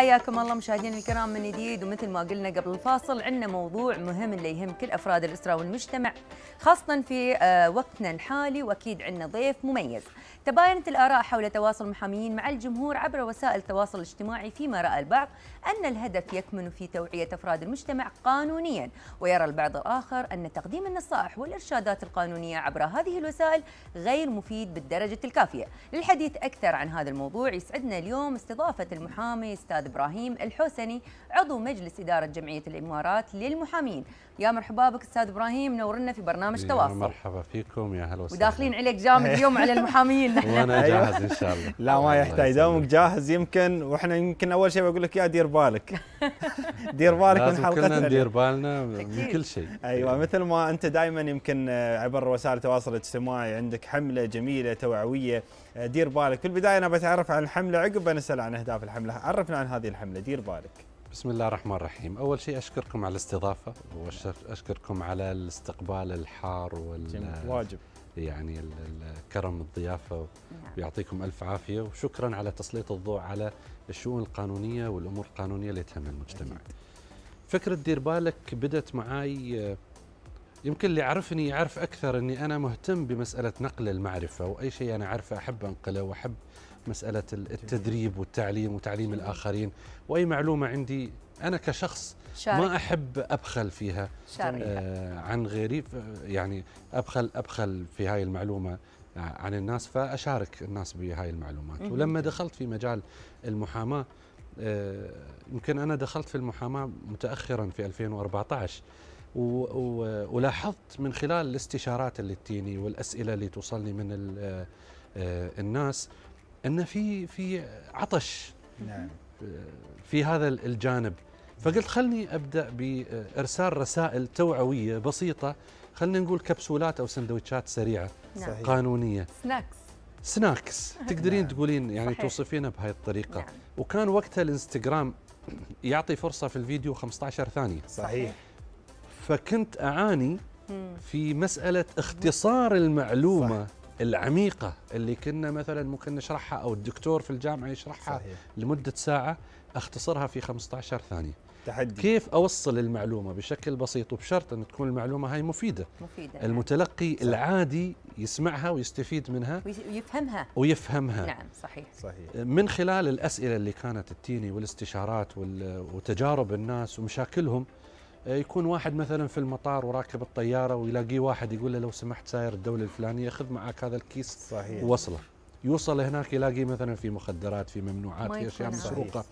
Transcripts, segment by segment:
حياكم الله مشاهدينا الكرام من جديد ومثل ما قلنا قبل الفاصل عندنا موضوع مهم اللي يهم كل افراد الاسره والمجتمع خاصه في آه، وقتنا الحالي واكيد عندنا ضيف مميز. تباينت الاراء حول تواصل المحامين مع الجمهور عبر وسائل التواصل الاجتماعي فيما راى البعض ان الهدف يكمن في توعيه افراد المجتمع قانونيا ويرى البعض الاخر ان تقديم النصائح والارشادات القانونيه عبر هذه الوسائل غير مفيد بالدرجه الكافيه. للحديث اكثر عن هذا الموضوع يسعدنا اليوم استضافه المحامي استاذ ابراهيم الحسني عضو مجلس اداره جمعيه الامارات للمحامين يا مرحبا بك استاذ ابراهيم نورنا في برنامج تواصل مرحبا فيكم يا هلا وسهلا وداخلين عليك جامد اليوم على المحامين وانا أيوه. جاهز ان شاء الله لا ما يحتاج دومك جاهز يمكن واحنا يمكن اول شيء بقول لك يا دير بالك دير بالك من حلقتنا كلنا ندير بالنا من كل شيء ايوه يعني. مثل ما انت دائما يمكن آه، عبر وسائل التواصل الاجتماعي عندك حمله جميله توعويه آه، دير بالك في البدايه انا بتعرف عن الحمله عقب بنسال عن اهداف الحمله عرفنا عن هذه الحملة دير بالك بسم الله الرحمن الرحيم أول شيء أشكركم على الاستضافة وأشكركم على الاستقبال الحار والواجب واجب يعني الكرم الضيافة نعم. ويعطيكم ألف عافية وشكرا على تسليط الضوء على الشؤون القانونية والأمور القانونية اللي تهم المجتمع أكيد. فكرة دير بالك بدأت معاي آه، يمكن اللي يعرفني يعرف أكثر أني أنا مهتم بمسألة نقل المعرفة وأي شيء أنا أعرفه أحب أنقله وأحب مساله التدريب والتعليم وتعليم الاخرين واي معلومه عندي انا كشخص شارك. ما احب ابخل فيها شارك. آه عن غيري يعني ابخل ابخل في هاي المعلومه آه، عن الناس فاشارك الناس بهاي المعلومات ولما دخلت في مجال المحاماه آه يمكن انا دخلت في المحاماه متاخرا في 2014 ولاحظت من خلال الاستشارات اللي تجيني والاسئله اللي توصلني من آه، آه، الناس ان في في عطش نعم آه، في هذا الجانب فقلت خلني ابدا بارسال رسائل توعويه بسيطه خلينا نقول كبسولات او سندويتشات سريعه نعم. قانونيه سناكس سناكس تقدرين نعم. تقولين يعني توصفينها بهاي الطريقه نعم. وكان وقتها الانستغرام يعطي فرصه في الفيديو 15 ثانيه صحيح فكنت اعاني في مساله اختصار المعلومه صح. العميقه اللي كنا مثلا ممكن نشرحها او الدكتور في الجامعه يشرحها صحيح. لمده ساعه اختصرها في 15 ثانيه تحدي كيف اوصل المعلومه بشكل بسيط وبشرط ان تكون المعلومه هاي مفيده مفيده المتلقي صح. العادي يسمعها ويستفيد منها ويفهمها ويفهمها نعم صحيح صحيح من خلال الاسئله اللي كانت تجيني والاستشارات وتجارب الناس ومشاكلهم آه، يكون واحد مثلا في المطار وراكب الطياره ويلاقي واحد يقول له لو سمحت ساير الدوله الفلانيه خذ معك هذا الكيس صحيح ووصله يوصل هناك يلاقي مثلا في مخدرات في ممنوعات في اشياء مسروقه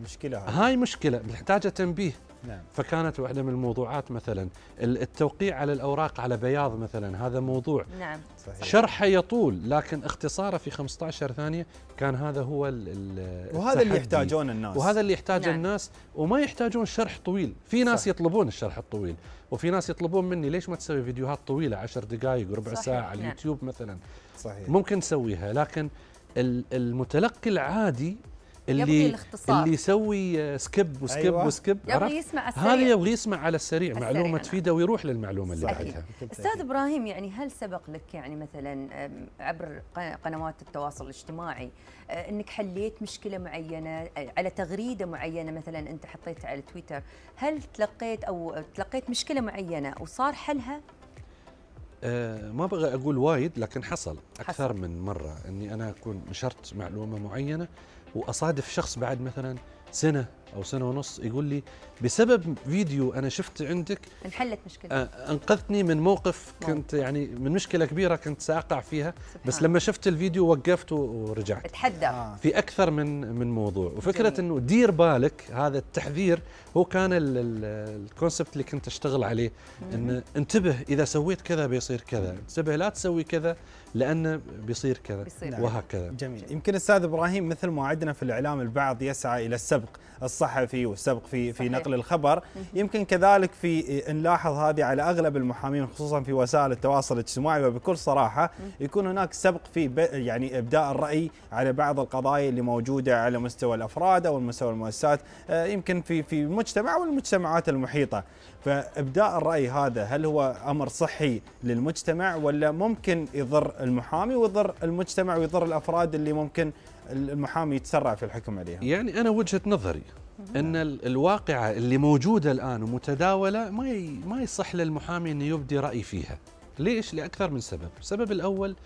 مشكلة هاي, هاي مشكلة محتاجة تنبيه نعم. فكانت واحدة من الموضوعات مثلا التوقيع على الأوراق على بياض مثلا هذا موضوع نعم. صحيح. شرحه يطول لكن اختصاره في 15 ثانية كان هذا هو ال الـ وهذا اللي يحتاجون الناس وهذا اللي يحتاجه نعم. الناس وما يحتاجون شرح طويل في ناس صح. يطلبون الشرح الطويل وفي ناس يطلبون مني ليش ما تسوي فيديوهات طويلة 10 دقائق وربع ساعة على نعم. اليوتيوب نعم. مثلا صحيح. ممكن تسويها لكن المتلقي العادي اللي اللي يسوي سكيب آه، وسكيب أيوة. وسكيب يبغى يسمع السريع هذا يبغى يسمع على السريع, معلومه تفيده ويروح للمعلومه اللي بعدها استاذ ابراهيم يعني هل سبق لك يعني مثلا عبر قنوات التواصل الاجتماعي آه، انك حليت مشكله معينه آه، على تغريده معينه مثلا انت حطيتها على تويتر هل تلقيت او تلقيت مشكله معينه وصار حلها أه ما بغى اقول وايد لكن حصل اكثر حصل. من مره اني انا اكون نشرت معلومه معينه واصادف شخص بعد مثلا سنه او سنه ونص يقول لي بسبب فيديو انا شفته عندك انحلت مشكله آه، انقذتني من موقف كنت يعني من مشكله كبيره كنت ساقع فيها بس لما شفت الفيديو وقفت ورجعت اتحدى آه. في اكثر من من موضوع وفكره انه دير بالك هذا التحذير هو كان الكونسبت اللي كنت اشتغل عليه ان انتبه اذا سويت كذا بيصير كذا انتبه لا تسوي كذا لانه بيصير كذا بيصير وهكذا جميل. جميل يمكن استاذ ابراهيم مثل ما عدنا في الاعلام البعض يسعى الى السبق الصحفي والسبق في في نقل الخبر يمكن كذلك في إيه، نلاحظ هذه على اغلب المحامين خصوصا في وسائل التواصل الاجتماعي وبكل صراحه يكون هناك سبق في يعني ابداء الراي على بعض القضايا اللي موجوده على مستوى الافراد او مستوى المؤسسات إيه، يمكن في في المجتمع والمجتمعات المحيطه فابداء الراي هذا هل هو امر صحي للمجتمع ولا ممكن يضر المحامي ويضر المجتمع ويضر الافراد اللي ممكن المحامي يتسرع في الحكم عليها يعني انا وجهه نظري ان الواقعه اللي موجوده الان ومتداوله ما ما يصح للمحامي انه يبدي راي فيها. ليش؟ لاكثر من سبب، السبب الاول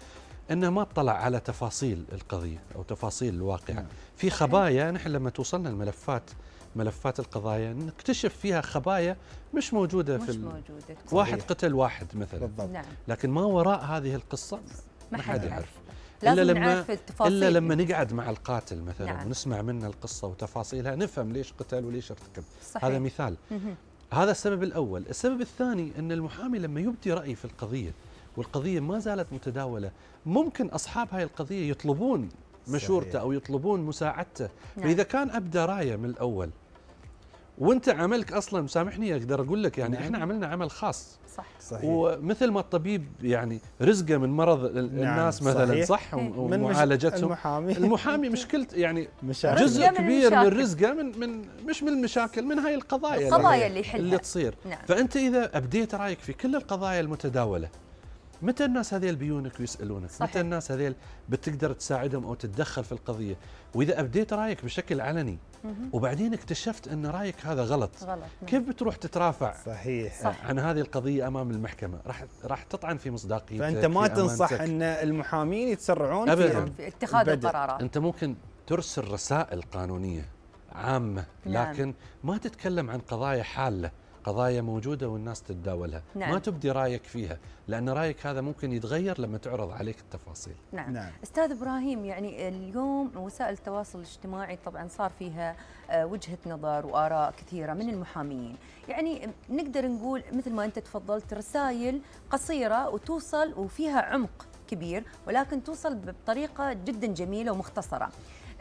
انه ما اطلع على تفاصيل القضيه او تفاصيل الواقعه، نعم. في خبايا نحن لما توصلنا الملفات ملفات القضايا نكتشف فيها خبايا مش موجوده مش في موجودة واحد قتل واحد مثلا بالضبط. نعم. لكن ما وراء هذه القصه ما حد يعرف لازم إلا لما نعرف التفاصيل إلا لما نقعد مع القاتل مثلا نعم. ونسمع منه القصة وتفاصيلها نفهم ليش قتل وليش ارتكب صحيح. هذا مثال مه. هذا السبب الأول السبب الثاني أن المحامي لما يبدي رأي في القضية والقضية ما زالت متداولة ممكن أصحاب هاي القضية يطلبون مشورته أو يطلبون مساعدته نعم. فإذا كان أبدى راية من الأول وانت عملك اصلا سامحني اقدر اقول لك يعني نعم. احنا عملنا عمل خاص صح صحيح. ومثل ما الطبيب يعني رزقه من مرض نعم، الناس نعم. مثلا صح إيه. ومعالجتهم من المحامي المحامي مشكلته يعني مشاكل. جزء من كبير من, رزقه من من مش من المشاكل من هاي القضايا القضايا اللي, اللي, اللي تصير نعم. فانت اذا ابديت رايك في كل القضايا المتداوله متى الناس هذيل بيونك ويسالونك؟ صحيح. متى الناس هذيل بتقدر تساعدهم او تتدخل في القضيه؟ واذا ابديت رايك بشكل علني وبعدين اكتشفت ان رايك هذا غلط, غلط. نعم. كيف بتروح تترافع صحيح صح. عن هذه القضيه امام المحكمه راح راح تطعن في مصداقيتك فانت ما تنصح ان المحامين يتسرعون أبداً. في, في اتخاذ القرارات انت ممكن ترسل رسائل قانونيه عامه نعم. لكن ما تتكلم عن قضايا حاله قضايا موجوده والناس تتداولها نعم. ما تبدي رايك فيها لان رايك هذا ممكن يتغير لما تعرض عليك التفاصيل نعم, نعم. استاذ ابراهيم يعني اليوم وسائل التواصل الاجتماعي طبعا صار فيها آه، وجهه نظر واراء كثيره من المحامين يعني نقدر نقول مثل ما انت تفضلت رسائل قصيره وتوصل وفيها عمق كبير ولكن توصل بطريقه جدا جميله ومختصره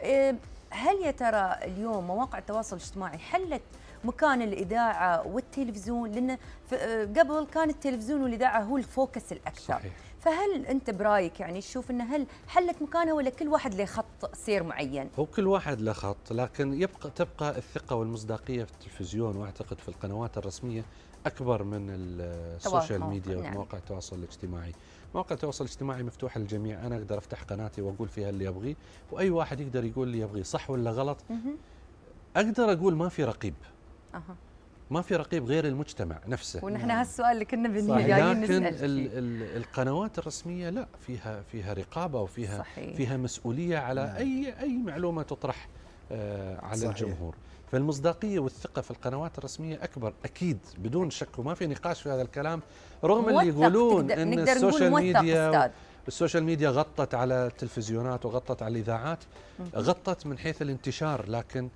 آه، هل يا ترى اليوم مواقع التواصل الاجتماعي حلت مكان الاذاعه والتلفزيون لان آه، قبل كان التلفزيون والاذاعه هو الفوكس الاكثر صحيح. فهل انت برايك يعني تشوف انه هل حلت مكانها ولا كل واحد له خط سير معين؟ هو كل واحد له خط لكن يبقى تبقى الثقه والمصداقيه في التلفزيون واعتقد في القنوات الرسميه اكبر من السوشيال ميديا نعم. ومواقع التواصل الاجتماعي. مواقع التواصل الاجتماعي مفتوحه للجميع، انا اقدر افتح قناتي واقول فيها اللي ابغيه، واي واحد يقدر يقول اللي يبغيه صح ولا غلط. اقدر اقول ما في رقيب. ما في رقيب غير المجتمع نفسه ونحن هالسؤال اللي كنا بنيه جايين يعني نسال لكن ال ال القنوات الرسميه لا فيها فيها رقابه وفيها صحيح. فيها مسؤوليه على نعم. اي اي معلومه تطرح آه على صحيح. الجمهور فالمصداقيه والثقه في القنوات الرسميه اكبر اكيد بدون شك وما في نقاش في هذا الكلام رغم اللي يقولون ان السوشيال ميديا أستاذ. السوشيال ميديا غطت على التلفزيونات وغطت على الاذاعات غطت من حيث الانتشار لكن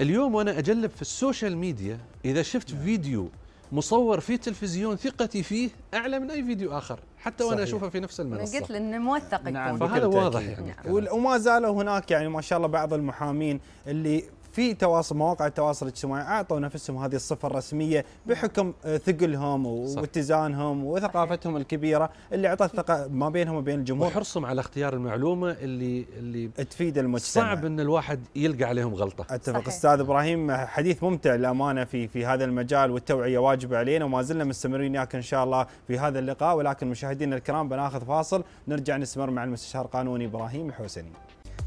اليوم وانا اجلب في السوشيال ميديا اذا شفت نعم. فيديو مصور في تلفزيون ثقتي فيه اعلى من اي فيديو اخر حتى وانا اشوفه في نفس المنصه قلت انه موثق نعم، يكون نعم فهذا واضح يعني نعم. وما زال هناك يعني ما شاء الله بعض المحامين اللي في تواصل مواقع التواصل الاجتماعي اعطوا نفسهم هذه الصفه الرسميه بحكم آه، ثقلهم واتزانهم وثقافتهم الكبيره اللي اعطت ثقه ما بينهم وبين الجمهور وحرصهم على اختيار المعلومه اللي اللي تفيد المجتمع صعب ان الواحد يلقى عليهم غلطه اتفق صحيح. استاذ ابراهيم حديث ممتع للامانه في في هذا المجال والتوعيه واجبه علينا وما زلنا مستمرين وياك ان شاء الله في هذا اللقاء ولكن مشاهدينا الكرام بناخذ فاصل نرجع نستمر مع المستشار القانوني ابراهيم الحوسني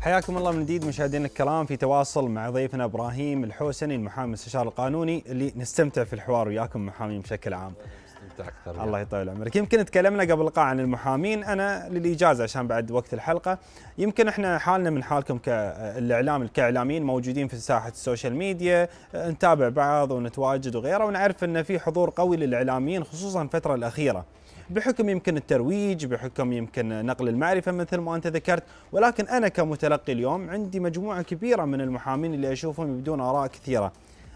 حياكم الله من جديد مشاهدينا الكرام في تواصل مع ضيفنا ابراهيم الحوسني المحامي المستشار القانوني اللي نستمتع في الحوار وياكم محامين بشكل عام. اكثر الله يعني. يطول عمرك يمكن تكلمنا قبل قاع عن المحامين انا للاجازه عشان بعد وقت الحلقه يمكن احنا حالنا من حالكم كالاعلام كاعلاميين موجودين في ساحه السوشيال ميديا نتابع بعض ونتواجد وغيره ونعرف ان في حضور قوي للاعلاميين خصوصا الفتره الاخيره بحكم يمكن الترويج بحكم يمكن نقل المعرفة مثل ما أنت ذكرت ولكن أنا كمتلقي اليوم عندي مجموعة كبيرة من المحامين اللي أشوفهم يبدون آراء كثيرة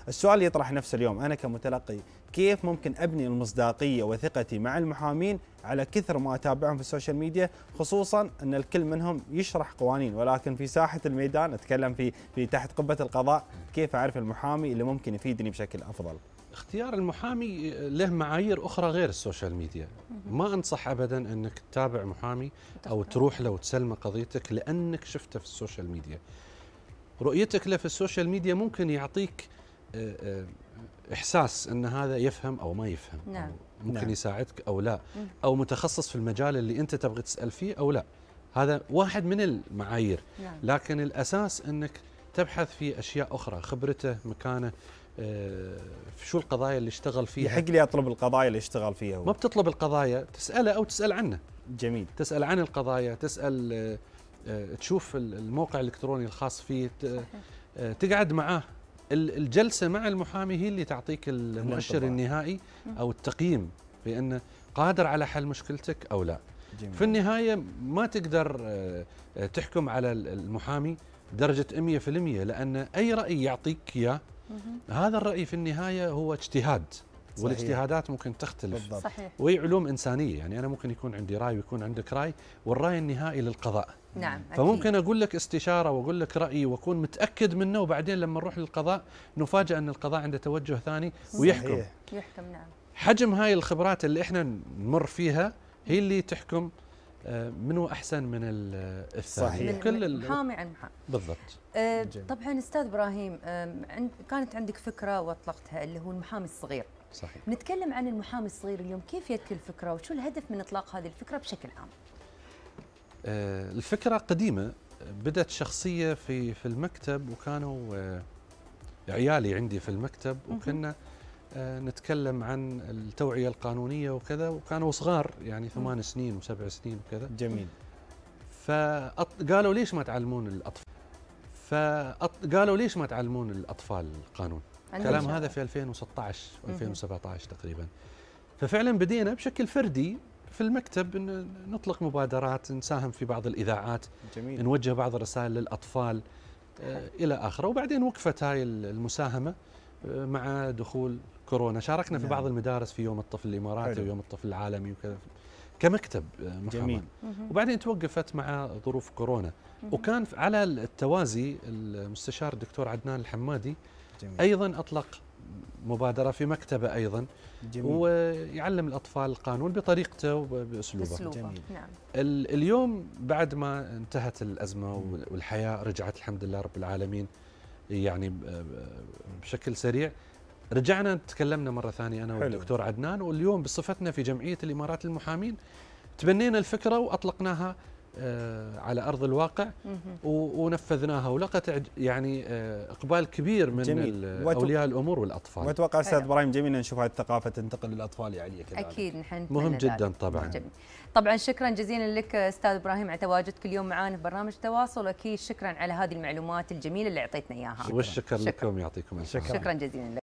السؤال اللي يطرح نفسه اليوم انا كمتلقي كيف ممكن ابني المصداقيه وثقتي مع المحامين على كثر ما اتابعهم في السوشيال ميديا خصوصا ان الكل منهم يشرح قوانين ولكن في ساحه الميدان اتكلم في في تحت قبه القضاء كيف اعرف المحامي اللي ممكن يفيدني بشكل افضل اختيار المحامي له معايير اخرى غير السوشيال ميديا ما انصح ابدا انك تتابع محامي او تروح له وتسلمه قضيتك لانك شفته في السوشيال ميديا رؤيتك له في السوشيال ميديا ممكن يعطيك احساس ان هذا يفهم او ما يفهم نعم. ممكن نعم. يساعدك او لا او متخصص في المجال اللي انت تبغى تسال فيه او لا هذا واحد من المعايير نعم. لكن الاساس انك تبحث في اشياء اخرى خبرته مكانه في آه، شو القضايا اللي اشتغل فيها يحق لي اطلب القضايا اللي اشتغل فيها ما بتطلب القضايا تساله او تسال عنه جميل تسال عن القضايا تسال آه، آه، تشوف الموقع الالكتروني الخاص فيه تقعد معاه الجلسه مع المحامي هي اللي تعطيك المؤشر طبعا. النهائي او التقييم بان قادر على حل مشكلتك او لا جميل. في النهايه ما تقدر آه، آه، تحكم على المحامي درجه 100% لان اي راي يعطيك اياه هذا الراي في النهايه هو اجتهاد صحيح. والاجتهادات ممكن تختلف بالضبط. صحيح. وهي علوم انسانيه يعني انا ممكن يكون عندي راي ويكون عندك راي والراي النهائي للقضاء نعم أكيد. فممكن اقول لك استشاره واقول لك رايي واكون متاكد منه وبعدين لما نروح للقضاء نفاجئ ان القضاء عنده توجه ثاني ويحكم صحيح. يحكم نعم حجم هاي الخبرات اللي احنا نمر فيها هي اللي تحكم آه، منو احسن من الثاني صحيح كل المحامي عن محامي بالضبط أه طبعا استاذ ابراهيم كانت عندك فكره واطلقتها اللي هو المحامي الصغير صحيح نتكلم عن المحامي الصغير اليوم كيف ياتي الفكره وشو الهدف من اطلاق هذه الفكره بشكل عام آه، الفكرة قديمة بدأت شخصية في في المكتب وكانوا آه، عيالي عندي في المكتب وكنا آه، نتكلم عن التوعية القانونية وكذا وكانوا صغار يعني ثمان سنين وسبع سنين وكذا جميل فقالوا ليش ما تعلمون الأطفال فقالوا ليش ما تعلمون الأطفال القانون الكلام هذا في 2016 و2017 تقريبا ففعلا بدينا بشكل فردي في المكتب نطلق مبادرات نساهم في بعض الإذاعات جميل. نوجه بعض الرسائل للأطفال آه، إلى آخره وبعدين وقفت هاي المساهمة آه، مع دخول كورونا شاركنا في نعم. بعض المدارس في يوم الطفل الإماراتي ويوم الطفل العالمي وكذا كمكتب آه، محمد جميل. وبعدين توقفت مع ظروف كورونا وكان على التوازي المستشار الدكتور عدنان الحمادي جميل. أيضا أطلق مبادره في مكتبه ايضا جميل. ويعلم الاطفال القانون بطريقته وباسلوبه جميل نعم. اليوم بعد ما انتهت الازمه والحياه رجعت الحمد لله رب العالمين يعني بشكل سريع رجعنا تكلمنا مره ثانيه انا والدكتور عدنان واليوم بصفتنا في جمعيه الامارات للمحامين تبنينا الفكره واطلقناها آه، على ارض الواقع ونفذناها ولقت يعني آه، اقبال كبير من جميل. اولياء الامور والاطفال واتوقع استاذ أيوة. ابراهيم جميل نشوف هذه الثقافه تنتقل للاطفال يعني كذلك اكيد نحن مهم جدا طبعا جميل. طبعا شكرا جزيلا لك استاذ ابراهيم على تواجدك اليوم معنا في برنامج تواصل اكيد شكرا على هذه المعلومات الجميله اللي اعطيتنا اياها والشكر شكرا. لكم يعطيكم العافيه شكرا. شكرا جزيلا لك